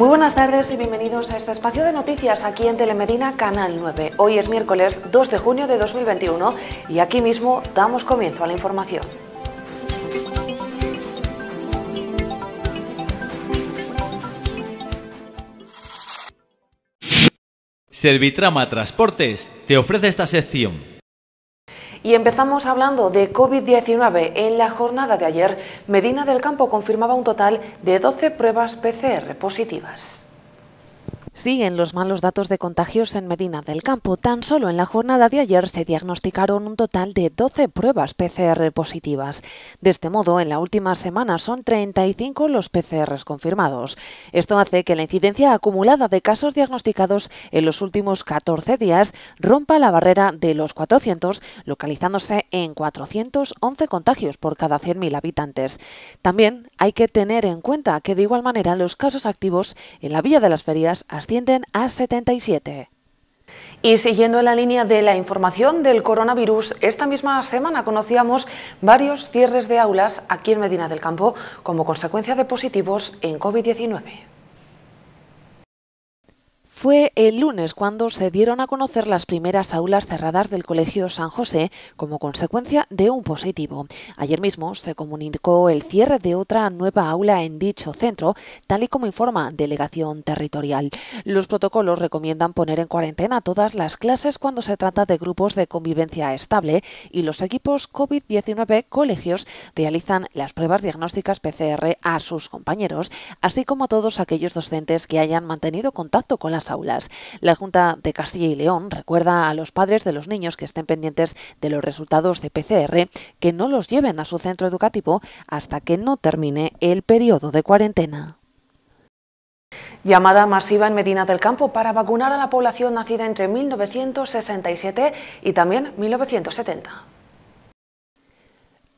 Muy buenas tardes y bienvenidos a este espacio de noticias aquí en Telemedina Canal 9. Hoy es miércoles 2 de junio de 2021 y aquí mismo damos comienzo a la información. Servitrama Transportes te ofrece esta sección. Y empezamos hablando de COVID-19. En la jornada de ayer, Medina del Campo confirmaba un total de 12 pruebas PCR positivas. Siguen los malos datos de contagios en Medina del Campo. Tan solo en la jornada de ayer se diagnosticaron un total de 12 pruebas PCR positivas. De este modo, en la última semana son 35 los PCRs confirmados. Esto hace que la incidencia acumulada de casos diagnosticados en los últimos 14 días rompa la barrera de los 400, localizándose en 411 contagios por cada 100.000 habitantes. También hay que tener en cuenta que de igual manera los casos activos en la Villa de las Ferias ascienden a 77. Y siguiendo en la línea de la información del coronavirus, esta misma semana conocíamos varios cierres de aulas aquí en Medina del Campo como consecuencia de positivos en COVID-19. Fue el lunes cuando se dieron a conocer las primeras aulas cerradas del Colegio San José como consecuencia de un positivo. Ayer mismo se comunicó el cierre de otra nueva aula en dicho centro, tal y como informa Delegación Territorial. Los protocolos recomiendan poner en cuarentena todas las clases cuando se trata de grupos de convivencia estable y los equipos COVID-19 colegios realizan las pruebas diagnósticas PCR a sus compañeros, así como a todos aquellos docentes que hayan mantenido contacto con las la Junta de Castilla y León recuerda a los padres de los niños que estén pendientes de los resultados de PCR que no los lleven a su centro educativo hasta que no termine el periodo de cuarentena. Llamada masiva en Medina del Campo para vacunar a la población nacida entre 1967 y también 1970.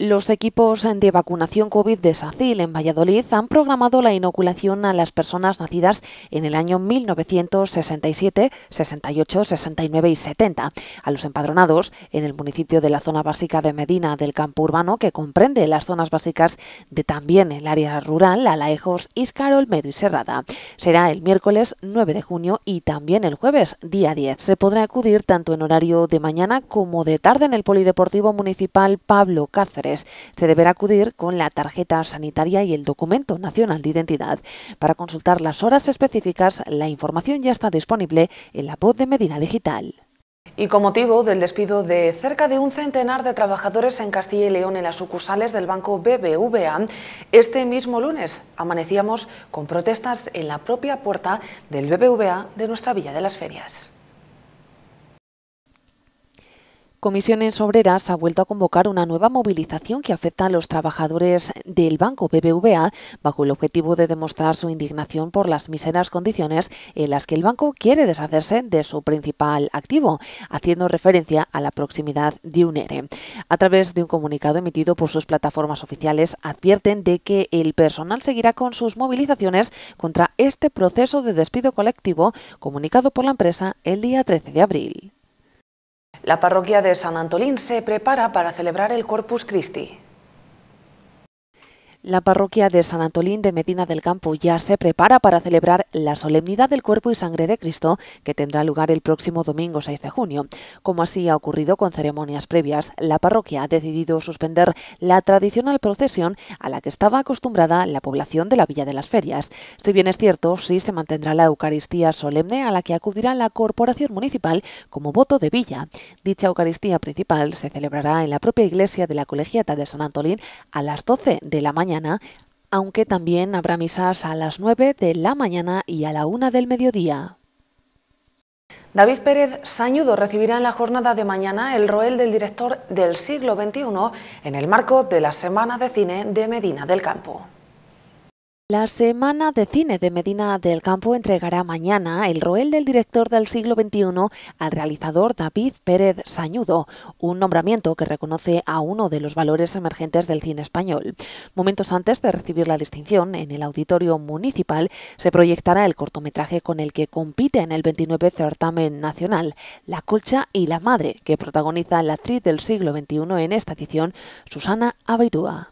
Los equipos de vacunación COVID de SACIL en Valladolid han programado la inoculación a las personas nacidas en el año 1967, 68, 69 y 70. A los empadronados en el municipio de la zona básica de Medina del campo urbano, que comprende las zonas básicas de también el área rural, Alaejos, Iscarol, Medio y Serrada. Será el miércoles 9 de junio y también el jueves, día 10. Se podrá acudir tanto en horario de mañana como de tarde en el Polideportivo Municipal Pablo Cáceres se deberá acudir con la tarjeta sanitaria y el documento nacional de identidad. Para consultar las horas específicas, la información ya está disponible en la voz de Medina Digital. Y con motivo del despido de cerca de un centenar de trabajadores en Castilla y León en las sucursales del banco BBVA, este mismo lunes amanecíamos con protestas en la propia puerta del BBVA de nuestra Villa de las Ferias. Comisiones Obreras ha vuelto a convocar una nueva movilización que afecta a los trabajadores del Banco BBVA bajo el objetivo de demostrar su indignación por las miseras condiciones en las que el banco quiere deshacerse de su principal activo, haciendo referencia a la proximidad de un ERE. A través de un comunicado emitido por sus plataformas oficiales, advierten de que el personal seguirá con sus movilizaciones contra este proceso de despido colectivo comunicado por la empresa el día 13 de abril. La parroquia de San Antolín se prepara para celebrar el Corpus Christi. La parroquia de San Antolín de Medina del Campo ya se prepara para celebrar la solemnidad del cuerpo y sangre de Cristo que tendrá lugar el próximo domingo 6 de junio. Como así ha ocurrido con ceremonias previas, la parroquia ha decidido suspender la tradicional procesión a la que estaba acostumbrada la población de la Villa de las Ferias. Si bien es cierto, sí se mantendrá la Eucaristía solemne a la que acudirá la Corporación Municipal como voto de villa. Dicha Eucaristía principal se celebrará en la propia iglesia de la Colegiata de San Antolín a las 12 de la mañana aunque también habrá misas a las 9 de la mañana y a la 1 del mediodía. David Pérez Sañudo recibirá en la jornada de mañana el rol del director del siglo XXI en el marco de la Semana de Cine de Medina del Campo. La Semana de Cine de Medina del Campo entregará mañana el roel del director del siglo XXI al realizador David Pérez Sañudo, un nombramiento que reconoce a uno de los valores emergentes del cine español. Momentos antes de recibir la distinción, en el auditorio municipal se proyectará el cortometraje con el que compite en el 29 certamen nacional, La Colcha y la Madre, que protagoniza la actriz del siglo XXI en esta edición, Susana Abaitúa.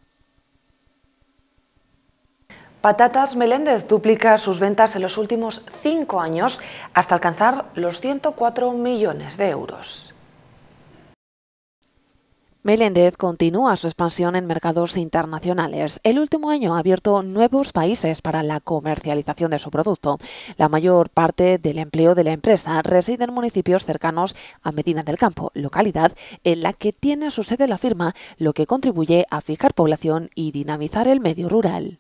Patatas Meléndez duplica sus ventas en los últimos cinco años hasta alcanzar los 104 millones de euros. Meléndez continúa su expansión en mercados internacionales. El último año ha abierto nuevos países para la comercialización de su producto. La mayor parte del empleo de la empresa reside en municipios cercanos a Medina del Campo, localidad en la que tiene su sede la firma, lo que contribuye a fijar población y dinamizar el medio rural.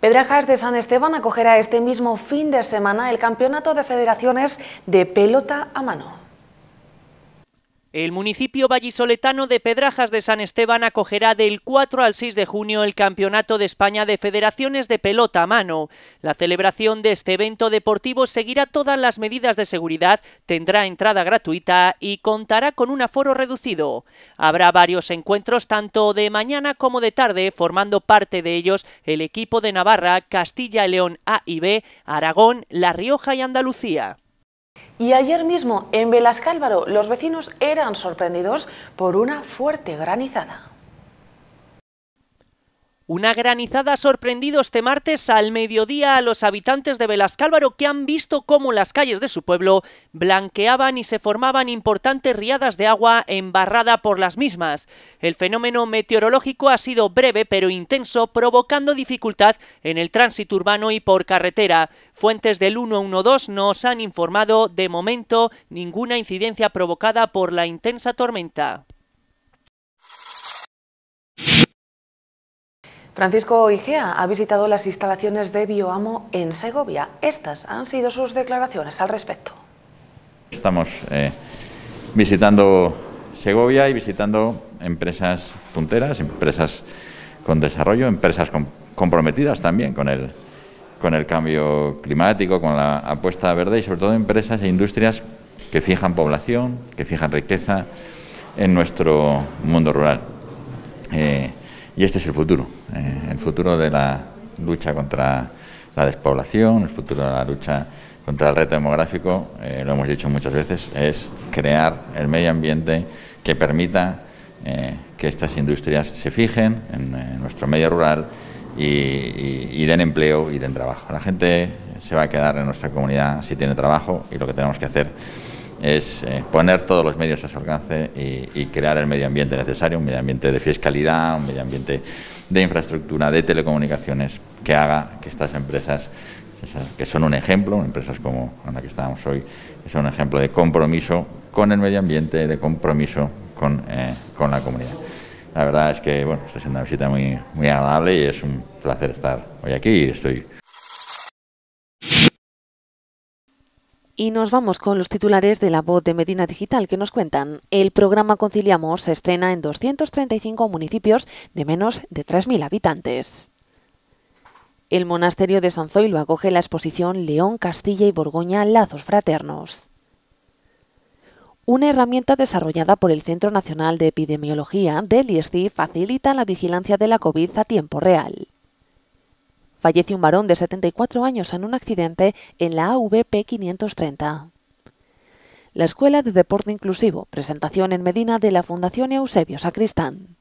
Pedrajas de San Esteban acogerá este mismo fin de semana el Campeonato de Federaciones de Pelota a Mano. El municipio vallisoletano de Pedrajas de San Esteban acogerá del 4 al 6 de junio el Campeonato de España de Federaciones de Pelota a Mano. La celebración de este evento deportivo seguirá todas las medidas de seguridad, tendrá entrada gratuita y contará con un aforo reducido. Habrá varios encuentros tanto de mañana como de tarde, formando parte de ellos el equipo de Navarra, Castilla y León A y B, Aragón, La Rioja y Andalucía. Y ayer mismo en Álvaro los vecinos eran sorprendidos por una fuerte granizada. Una granizada ha sorprendido este martes al mediodía a los habitantes de Velascálvaro que han visto cómo las calles de su pueblo blanqueaban y se formaban importantes riadas de agua embarrada por las mismas. El fenómeno meteorológico ha sido breve pero intenso, provocando dificultad en el tránsito urbano y por carretera. Fuentes del 112 nos han informado de momento ninguna incidencia provocada por la intensa tormenta. Francisco Igea ha visitado las instalaciones de Bioamo en Segovia. Estas han sido sus declaraciones al respecto. Estamos eh, visitando Segovia y visitando empresas punteras, empresas con desarrollo, empresas comprometidas también con el, con el cambio climático, con la apuesta verde y sobre todo empresas e industrias que fijan población, que fijan riqueza en nuestro mundo rural. Eh, y este es el futuro, eh, el futuro de la lucha contra la despoblación, el futuro de la lucha contra el reto demográfico, eh, lo hemos dicho muchas veces, es crear el medio ambiente que permita eh, que estas industrias se fijen en, nuestro medio rural y, den empleo y den trabajo. La gente se va a quedar en nuestra comunidad si tiene trabajo y lo que tenemos que hacer es eh, poner todos los medios a su alcance y, crear el medio ambiente necesario, un medio ambiente de fiscalidad, un medio ambiente de infraestructura, de telecomunicaciones, que haga que estas empresas, que son un ejemplo, empresas como la que estábamos hoy, que son un ejemplo de compromiso con el medio ambiente, de compromiso con, eh, la comunidad. La verdad es que bueno, esta es una visita muy, muy agradable y es un placer estar hoy aquí estoy Y nos vamos con los titulares de la voz de Medina Digital que nos cuentan. El programa Conciliamos se estrena en 235 municipios de menos de 3.000 habitantes. El monasterio de San Zoilo acoge la exposición León, Castilla y Borgoña, Lazos Fraternos. Una herramienta desarrollada por el Centro Nacional de Epidemiología del ISC facilita la vigilancia de la COVID a tiempo real. Fallece un varón de 74 años en un accidente en la AVP 530. La Escuela de Deporte Inclusivo, presentación en Medina de la Fundación Eusebio Sacristán.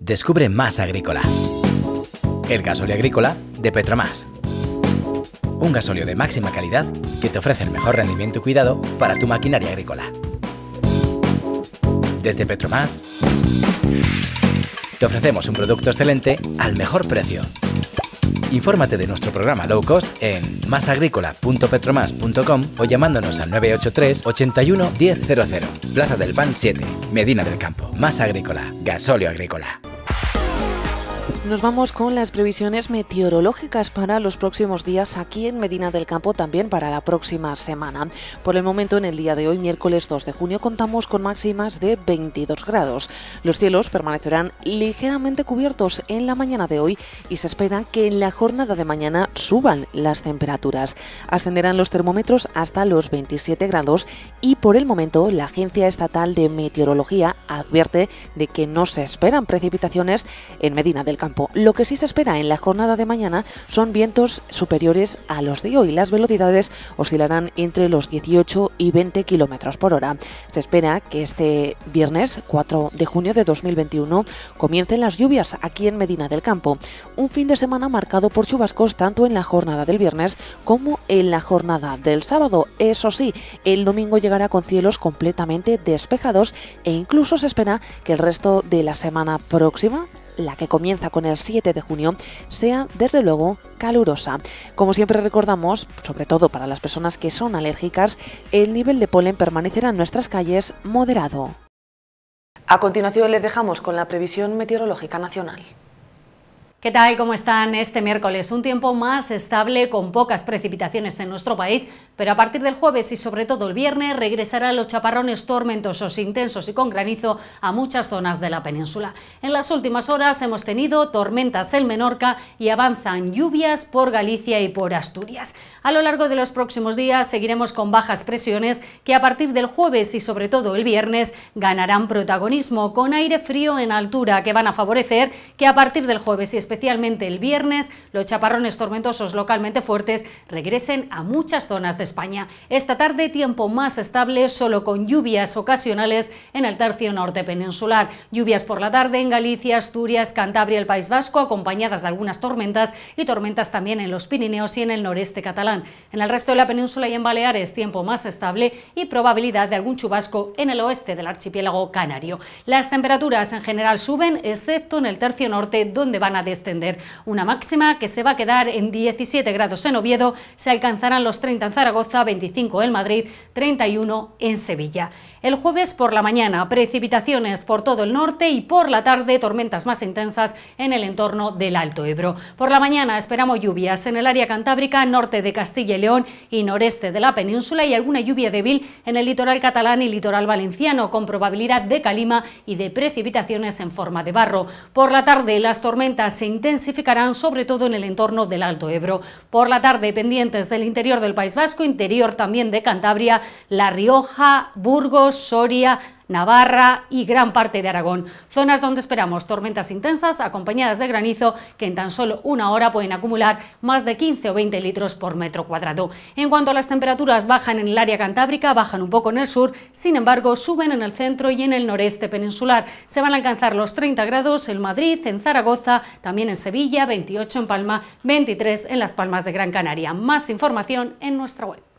Descubre más agrícola. El gasóleo agrícola de Petromás. Un gasóleo de máxima calidad que te ofrece el mejor rendimiento y cuidado para tu maquinaria agrícola. Desde Petromás. Te ofrecemos un producto excelente al mejor precio. Infórmate de nuestro programa low cost en masagrícola.petromas.com o llamándonos al 983 81 100. Plaza del Pan 7, Medina del Campo. Más Agrícola, gasóleo agrícola. Nos vamos con las previsiones meteorológicas para los próximos días aquí en Medina del Campo, también para la próxima semana. Por el momento, en el día de hoy, miércoles 2 de junio, contamos con máximas de 22 grados. Los cielos permanecerán ligeramente cubiertos en la mañana de hoy y se espera que en la jornada de mañana suban las temperaturas. Ascenderán los termómetros hasta los 27 grados y por el momento la Agencia Estatal de Meteorología advierte de que no se esperan precipitaciones en Medina del Campo. Lo que sí se espera en la jornada de mañana son vientos superiores a los de hoy. Las velocidades oscilarán entre los 18 y 20 kilómetros por hora. Se espera que este viernes 4 de junio de 2021 comiencen las lluvias aquí en Medina del Campo. Un fin de semana marcado por chubascos tanto en la jornada del viernes como en la jornada del sábado. Eso sí, el domingo llegará con cielos completamente despejados e incluso se espera que el resto de la semana próxima la que comienza con el 7 de junio, sea desde luego calurosa. Como siempre recordamos, sobre todo para las personas que son alérgicas, el nivel de polen permanecerá en nuestras calles moderado. A continuación les dejamos con la previsión meteorológica nacional. ¿Qué tal? ¿Cómo están este miércoles? Un tiempo más estable con pocas precipitaciones en nuestro país, pero a partir del jueves y sobre todo el viernes regresarán los chaparrones tormentosos, intensos y con granizo a muchas zonas de la península. En las últimas horas hemos tenido tormentas en Menorca y avanzan lluvias por Galicia y por Asturias. A lo largo de los próximos días seguiremos con bajas presiones que a partir del jueves y sobre todo el viernes ganarán protagonismo con aire frío en altura que van a favorecer que a partir del jueves y especialmente el viernes los chaparrones tormentosos localmente fuertes regresen a muchas zonas de España. Esta tarde tiempo más estable solo con lluvias ocasionales en el tercio norte peninsular. Lluvias por la tarde en Galicia, Asturias, Cantabria, el País Vasco acompañadas de algunas tormentas y tormentas también en los Pirineos y en el noreste catalán. En el resto de la península y en Baleares, tiempo más estable y probabilidad de algún chubasco en el oeste del archipiélago canario. Las temperaturas en general suben, excepto en el tercio norte, donde van a descender. Una máxima que se va a quedar en 17 grados en Oviedo, se alcanzarán los 30 en Zaragoza, 25 en Madrid, 31 en Sevilla. El jueves por la mañana, precipitaciones por todo el norte y por la tarde tormentas más intensas en el entorno del Alto Ebro. Por la mañana esperamos lluvias en el área cantábrica, norte de Castilla y León y noreste de la península y alguna lluvia débil en el litoral catalán y litoral valenciano, con probabilidad de calima y de precipitaciones en forma de barro. Por la tarde las tormentas se intensificarán sobre todo en el entorno del Alto Ebro. Por la tarde pendientes del interior del País Vasco, interior también de Cantabria, La Rioja, Burgos, Soria, Navarra y gran parte de Aragón, zonas donde esperamos tormentas intensas acompañadas de granizo que en tan solo una hora pueden acumular más de 15 o 20 litros por metro cuadrado. En cuanto a las temperaturas bajan en el área cantábrica, bajan un poco en el sur, sin embargo suben en el centro y en el noreste peninsular. Se van a alcanzar los 30 grados en Madrid, en Zaragoza, también en Sevilla, 28 en Palma, 23 en Las Palmas de Gran Canaria. Más información en nuestra web.